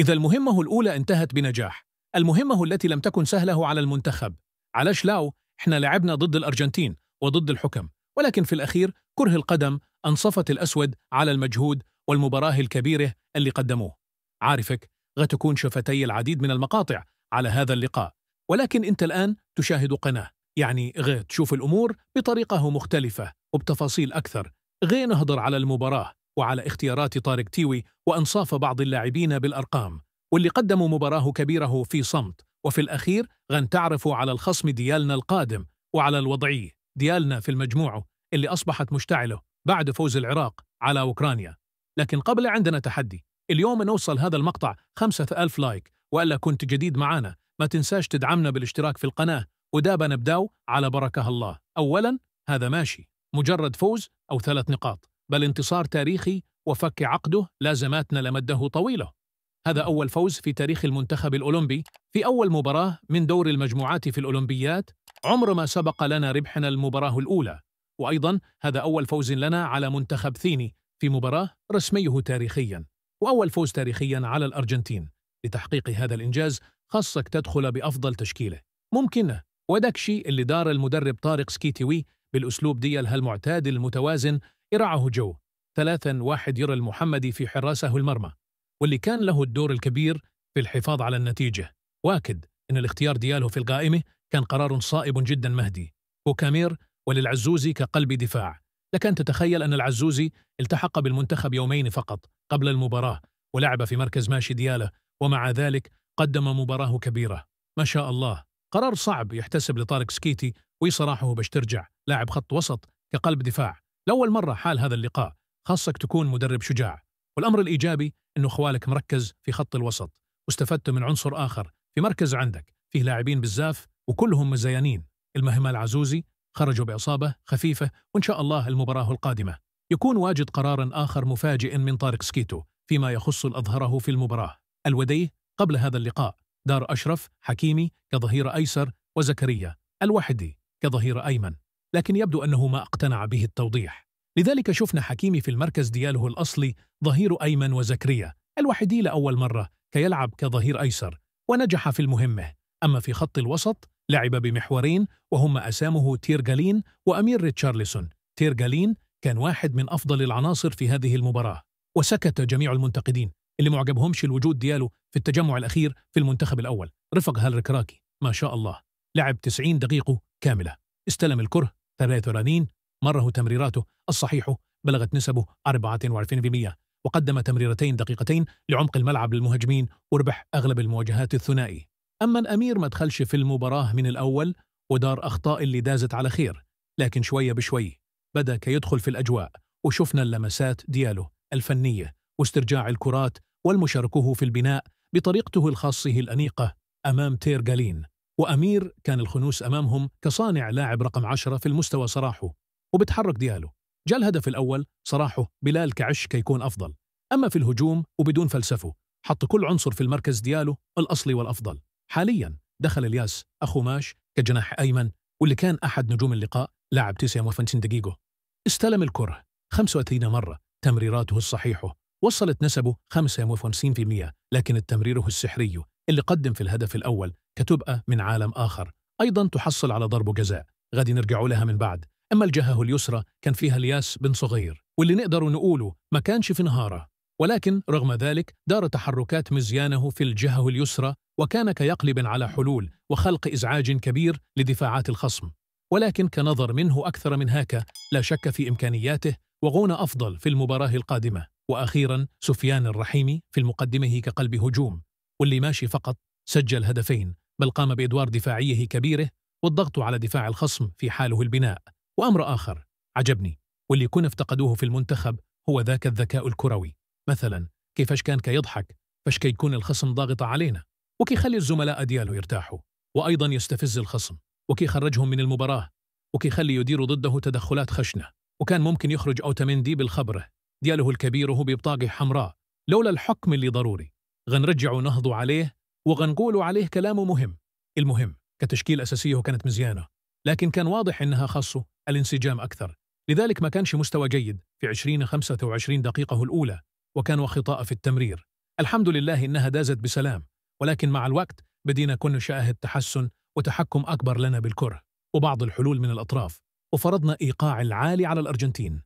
إذا المهمة الأولى انتهت بنجاح المهمة التي لم تكن سهلة على المنتخب على شلاو احنا لعبنا ضد الأرجنتين وضد الحكم ولكن في الأخير كره القدم أنصفت الأسود على المجهود والمباراة الكبيرة اللي قدموه عارفك غتكون شفتي العديد من المقاطع على هذا اللقاء ولكن أنت الآن تشاهد قناة يعني غير تشوف الأمور بطريقة مختلفة وبتفاصيل أكثر غير نهضر على المباراة وعلى اختيارات طارق تيوي وأنصاف بعض اللاعبين بالأرقام واللي قدموا مباراه كبيره في صمت وفي الأخير غن تعرفوا على الخصم ديالنا القادم وعلى الوضعي ديالنا في المجموعة اللي أصبحت مشتعلة بعد فوز العراق على أوكرانيا لكن قبل عندنا تحدي اليوم نوصل هذا المقطع خمسة ألف لايك وإلا كنت جديد معانا ما تنساش تدعمنا بالاشتراك في القناة ودابا نبداو على بركة الله أولا هذا ماشي مجرد فوز أو ثلاث نقاط بل انتصار تاريخي وفك عقده لازماتنا لمده طويله هذا أول فوز في تاريخ المنتخب الأولمبي في أول مباراة من دور المجموعات في الأولمبيات عمر ما سبق لنا ربحنا المباراة الأولى وأيضا هذا أول فوز لنا على منتخب ثيني في مباراة رسميه تاريخيا وأول فوز تاريخيا على الأرجنتين لتحقيق هذا الإنجاز خاصك تدخل بأفضل تشكيلة ممكن ودكشي اللي دار المدرب طارق سكيتيوي بالأسلوب ديال هالمعتاد المتوازن إرعه جو ثلاثا واحد يرى المحمدي في حراسه المرمى واللي كان له الدور الكبير في الحفاظ على النتيجة واكد إن الاختيار دياله في القائمة كان قرار صائب جدا مهدي وكامير وللعزوزي كقلب دفاع لك أن تتخيل أن العزوزي التحق بالمنتخب يومين فقط قبل المباراة ولعب في مركز ماشي ديالة ومع ذلك قدم مباراة كبيرة ما شاء الله قرار صعب يحتسب لطارق سكيتي وصراحه باش ترجع لاعب خط وسط كقلب دفاع لأول مرة حال هذا اللقاء خاصك تكون مدرب شجاع والأمر الإيجابي أنه خوالك مركز في خط الوسط واستفدت من عنصر آخر في مركز عندك فيه لاعبين بالزاف وكلهم مزيانين المهمة العزوزي خرجوا بإصابة خفيفة وإن شاء الله المباراة القادمة يكون واجد قرار آخر مفاجئ من طارق سكيتو فيما يخص الأظهره في المباراة الوديه قبل هذا اللقاء دار أشرف حكيمي كظهير أيسر وزكريا الوحدي كظهير أيمن لكن يبدو أنه ما اقتنع به التوضيح لذلك شفنا حكيمي في المركز دياله الأصلي ظهير أيمن وزكريا الوحيدي لأول مرة كيلعب كظهير أيسر ونجح في المهمة أما في خط الوسط لعب بمحورين وهما أسامه تيرغالين وأمير ريتشارلسون تيرغالين كان واحد من أفضل العناصر في هذه المباراة وسكت جميع المنتقدين اللي معجبهمش الوجود دياله في التجمع الأخير في المنتخب الأول رفق هالركراكي ما شاء الله لعب 90 دقيقة كاملة استلم الكره رنين مره تمريراته الصحيح بلغت نسبه 24% وقدم تمريرتين دقيقتين لعمق الملعب للمهاجمين وربح أغلب المواجهات الثنائي أما الأمير ما دخلش في المباراة من الأول ودار أخطاء اللي دازت على خير لكن شوية بشوي بدأ كيدخل في الأجواء وشفنا اللمسات دياله الفنية واسترجاع الكرات والمشاركه في البناء بطريقته الخاصه الأنيقة أمام تير جالين وأمير كان الخنوس أمامهم كصانع لاعب رقم عشرة في المستوى صراحه وبتحرك ديالو جا الهدف الأول صراحه بلال كعش كيكون أفضل أما في الهجوم وبدون فلسفه حط كل عنصر في المركز ديالو الأصلي والأفضل حاليا دخل الياس أخو ماش كجناح أيمن واللي كان أحد نجوم اللقاء لعب 59 دقيقة استلم الكرة 35 مرة تمريراته الصحيحة وصلت نسبه 55% لكن التمريره السحري اللي قدم في الهدف الأول كتبقى من عالم آخر أيضا تحصل على ضرب جزاء غادي نرجع لها من بعد أما الجهة اليسرى كان فيها الياس بن صغير واللي نقدر نقوله ما كانش في نهاره ولكن رغم ذلك دار تحركات مزيانه في الجهة اليسرى وكان كيقلب على حلول وخلق إزعاج كبير لدفاعات الخصم ولكن كنظر منه أكثر من هاك لا شك في إمكانياته وغون أفضل في المباراة القادمة وأخيرا سفيان الرحيمي في المقدمه كقلب هجوم واللي ماشي فقط سجل هدفين بل قام بإدوار دفاعيه كبيره والضغط على دفاع الخصم في حاله البناء وأمر آخر عجبني واللي كنا افتقدوه في المنتخب هو ذاك الذكاء الكروي مثلا كيفاش كان كيضحك فاش كيكون الخصم ضاغط علينا وكيخلي الزملاء دياله يرتاحوا وأيضا يستفز الخصم وكيخرجهم من المباراة وكيخلي يديروا ضده تدخلات خشنة وكان ممكن يخرج أوتاميندي بالخبرة دياله الكبير وهو ببطاقة حمراء لولا الحكم اللي ضروري غنرجعوا نهضوا عليه وغنقولوا عليه كلامه مهم المهم كتشكيل أساسية وكانت مزيانة لكن كان واضح إنها خاصه الانسجام أكثر لذلك ما كانش مستوى جيد في 20 25 دقيقه الأولى وكان وخطاء في التمرير الحمد لله إنها دازت بسلام ولكن مع الوقت بدينا كن نشاهد تحسن وتحكم أكبر لنا بالكره وبعض الحلول من الأطراف وفرضنا إيقاع العالي على الأرجنتين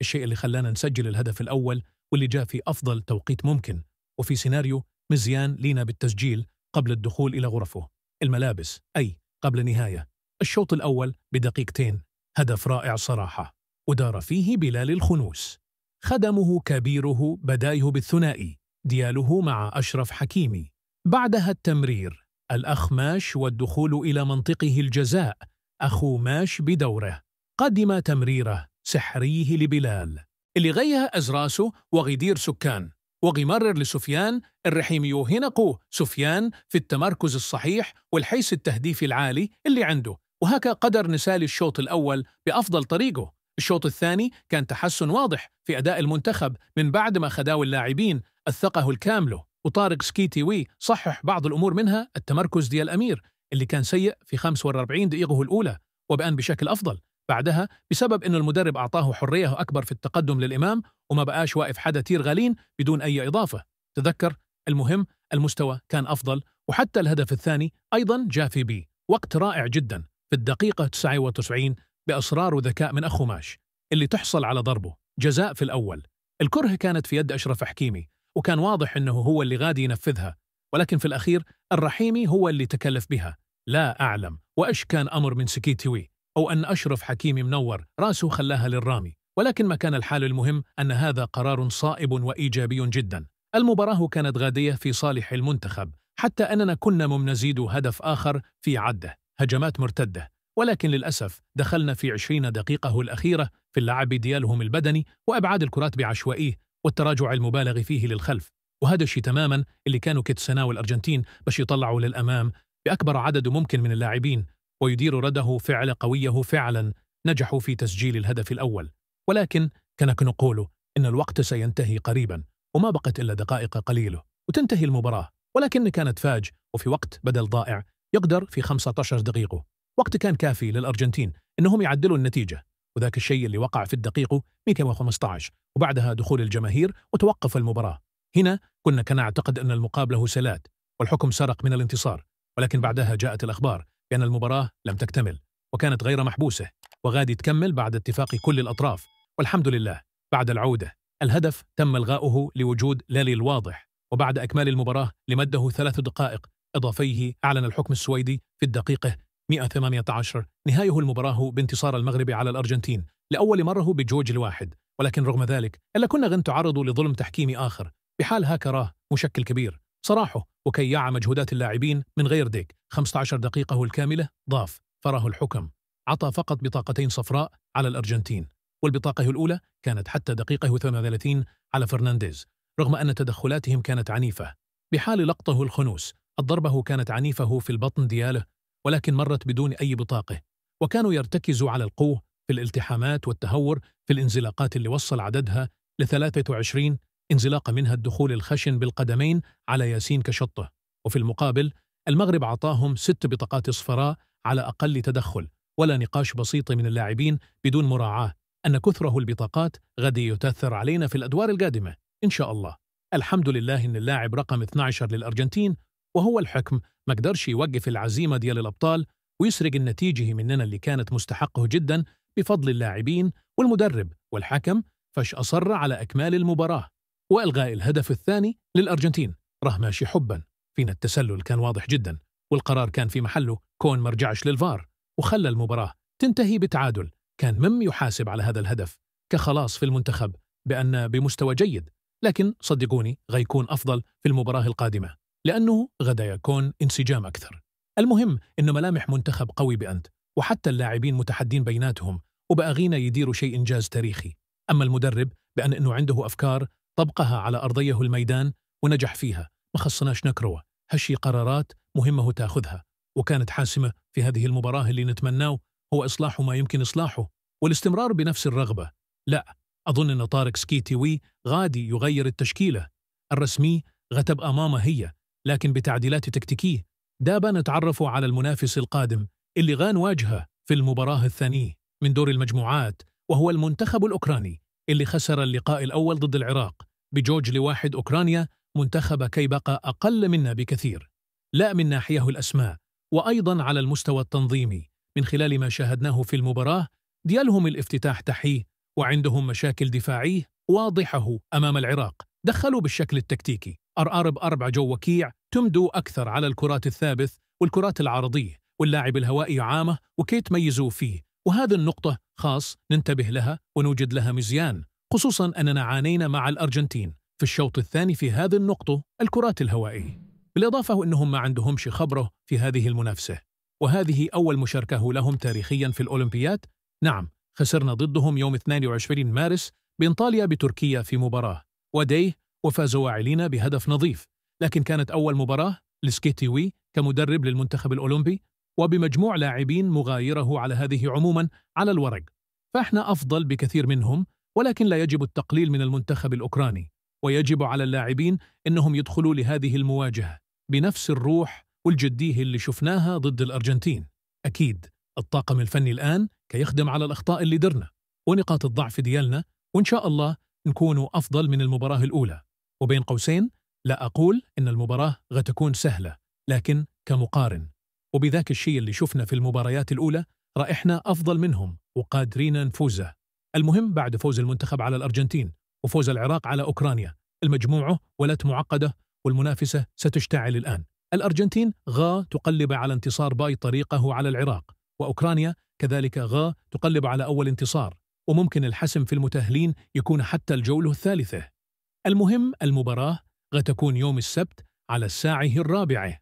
الشيء اللي خلانا نسجل الهدف الأول واللي جاء في أفضل توقيت ممكن وفي سيناريو مزيان لينا بالتسجيل قبل الدخول إلى غرفه الملابس أي قبل نهاية الشوط الأول بدقيقتين هدف رائع صراحة ودار فيه بلال الخنوس خدمه كبيره بدايه بالثنائي دياله مع أشرف حكيمي بعدها التمرير الأخ ماش والدخول إلى منطقه الجزاء أخو ماش بدوره قدم تمريره سحريه لبلال اللي غيها أزراسه وغدير سكان وغمرر لسفيان الرحيم يوهنقه سفيان في التمركز الصحيح والحيس التهديف العالي اللي عنده وهكا قدر نسالي الشوط الأول بأفضل طريقه الشوط الثاني كان تحسن واضح في أداء المنتخب من بعد ما خداو اللاعبين الثقه الكامله وطارق سكيتي وي صحح بعض الأمور منها التمركز ديال الأمير اللي كان سيء في 45 دقيقه الأولى وبأن بشكل أفضل بعدها بسبب أنه المدرب أعطاه حرية أكبر في التقدم للإمام وما بقاش واقف حدا تير غالين بدون أي إضافة تذكر المهم المستوى كان أفضل وحتى الهدف الثاني أيضا جافي بي وقت رائع جدا بالدقيقة 99 بأصرار وذكاء من أخو ماش اللي تحصل على ضربه جزاء في الأول الكرة كانت في يد أشرف حكيمي وكان واضح أنه هو اللي غادي ينفذها ولكن في الأخير الرحيمي هو اللي تكلف بها لا أعلم وإيش كان أمر من سكيتوي أو أن أشرف حكيمي منور راسه خلاها للرامي ولكن ما كان الحال المهم أن هذا قرار صائب وإيجابي جدا المباراة كانت غادية في صالح المنتخب حتى أننا كنا ممنزيد هدف آخر في عده هجمات مرتدة ولكن للأسف دخلنا في 20 دقيقة الأخيرة في اللعب ديالهم البدني وأبعاد الكرات بعشوائيه والتراجع المبالغ فيه للخلف وهذا الشيء تماما اللي كانوا كيتسناو الأرجنتين باش يطلعوا للأمام بأكبر عدد ممكن من اللاعبين ويدير رده فعل قويه فعلا نجحوا في تسجيل الهدف الأول ولكن كان نقول إن الوقت سينتهي قريبا وما بقت إلا دقائق قليلة وتنتهي المباراة ولكن كانت فاج وفي وقت بدل ضائع يقدر في 15 دقيقة وقت كان كافي للأرجنتين إنهم يعدلوا النتيجة وذاك الشيء اللي وقع في الدقيقة 215 وبعدها دخول الجماهير وتوقف المباراة هنا كنا كنعتقد أن المقابلة سلات والحكم سرق من الانتصار ولكن بعدها جاءت الأخبار بأن المباراة لم تكتمل وكانت غير محبوسة وغادي تكمل بعد اتفاق كل الأطراف والحمد لله بعد العودة الهدف تم إلغاؤه لوجود لالي الواضح وبعد أكمال المباراة لمده ثلاث دقائق إضافيه أعلن الحكم السويدي في الدقيقة 118 نهايه المباراة بانتصار المغرب على الأرجنتين لأول مرة بجوج الواحد ولكن رغم ذلك إلا كنا غن تعرض لظلم تحكيمي آخر بحال هاكراه مشكل كبير صراحه وكي يعى مجهودات اللاعبين من غير ديك 15 دقيقة الكاملة ضاف فراه الحكم عطى فقط بطاقتين صفراء على الأرجنتين والبطاقة الأولى كانت حتى دقيقة 38 على فرنانديز رغم أن تدخلاتهم كانت عنيفة بحال لقطه الخنوس الضربة كانت عنيفة في البطن دياله ولكن مرت بدون أي بطاقة وكانوا يرتكزوا على القوة في الالتحامات والتهور في الانزلاقات اللي وصل عددها ل 23 انزلاق منها الدخول الخشن بالقدمين على ياسين كشطه وفي المقابل المغرب عطاهم ست بطاقات صفراء على أقل تدخل ولا نقاش بسيط من اللاعبين بدون مراعاة أن كثره البطاقات غادي يتأثر علينا في الأدوار القادمة إن شاء الله الحمد لله أن اللاعب رقم 12 للأرجنتين وهو الحكم ما قدرش يوقف العزيمة ديال الأبطال ويسرق النتيجة مننا اللي كانت مستحقه جدا بفضل اللاعبين والمدرب والحكم فش أصر على أكمال المباراة وألغاء الهدف الثاني للأرجنتين راه ماشي حبا فينا التسلل كان واضح جدا والقرار كان في محله كون ما رجعش للفار وخلى المباراة تنتهي بتعادل كان مم يحاسب على هذا الهدف كخلاص في المنتخب بأن بمستوى جيد لكن صدقوني غيكون أفضل في المباراة القادمة لأنه غدا يكون انسجام أكثر المهم إن ملامح منتخب قوي بأنت وحتى اللاعبين متحدين بيناتهم وبأغينا يدير شيء إنجاز تاريخي أما المدرب بأن أنه عنده أفكار طبقها على أرضيه الميدان ونجح فيها ما خصناش نكروه هشي قرارات مهمة تاخذها وكانت حاسمة في هذه المباراة اللي نتمناه هو إصلاح ما يمكن إصلاحه والاستمرار بنفس الرغبة لا أظن أن طارق سكيتي وي غادي يغير التشكيلة الرسمي غتب أمامه هي لكن بتعديلات تكتيكية دابا نتعرف على المنافس القادم اللي غان واجهه في المباراة الثانية من دور المجموعات وهو المنتخب الأوكراني اللي خسر اللقاء الأول ضد العراق بجوج لواحد أوكرانيا منتخب كي بقى أقل منا بكثير لا من ناحيه الأسماء وأيضا على المستوى التنظيمي من خلال ما شاهدناه في المباراة ديالهم الافتتاح تحيه وعندهم مشاكل دفاعيه واضحه أمام العراق دخلوا بالشكل التكتيكي أرقارب أربع جو وكيع تمدو أكثر على الكرات الثابث والكرات العرضية واللاعب الهوائي عامة وكي تميزوا فيه وهذه النقطة خاص ننتبه لها ونوجد لها مزيان خصوصا أننا عانينا مع الأرجنتين في الشوط الثاني في هذه النقطة الكرات الهوائية بالإضافة أنهم ما عندهمش خبرة في هذه المنافسة وهذه أول مشاركة لهم تاريخيا في الأولمبياد نعم خسرنا ضدهم يوم 22 مارس بإنطاليا بتركيا في مباراة وديه وفازوا واعلينا بهدف نظيف لكن كانت أول مباراة لسكيتيوي كمدرب للمنتخب الأولمبي وبمجموع لاعبين مغايره على هذه عموما على الورق فاحنا أفضل بكثير منهم ولكن لا يجب التقليل من المنتخب الأوكراني ويجب على اللاعبين أنهم يدخلوا لهذه المواجهة بنفس الروح والجديه اللي شفناها ضد الأرجنتين أكيد الطاقم الفني الآن كيخدم على الأخطاء اللي درنا ونقاط الضعف ديالنا وإن شاء الله نكونوا أفضل من المباراة الأولى وبين قوسين لا أقول إن المباراة غتكون سهلة لكن كمقارن وبذاك الشيء اللي شفنا في المباريات الأولى رأحنا أفضل منهم وقادرين نفوزه المهم بعد فوز المنتخب على الأرجنتين وفوز العراق على أوكرانيا المجموعة ولت معقدة والمنافسة ستشتعل الآن الأرجنتين غا تقلب على انتصار باي طريقه على العراق وأوكرانيا كذلك غا تقلب على أول انتصار وممكن الحسم في المتأهلين يكون حتى الجولة الثالثة المهم المباراة غتكون يوم السبت على الساعة الرابعة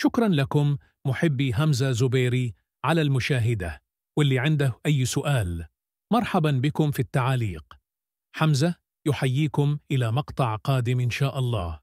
شكرا لكم محبي همزة زبيري على المشاهدة واللي عنده أي سؤال مرحبا بكم في التعاليق حمزة يحييكم إلى مقطع قادم إن شاء الله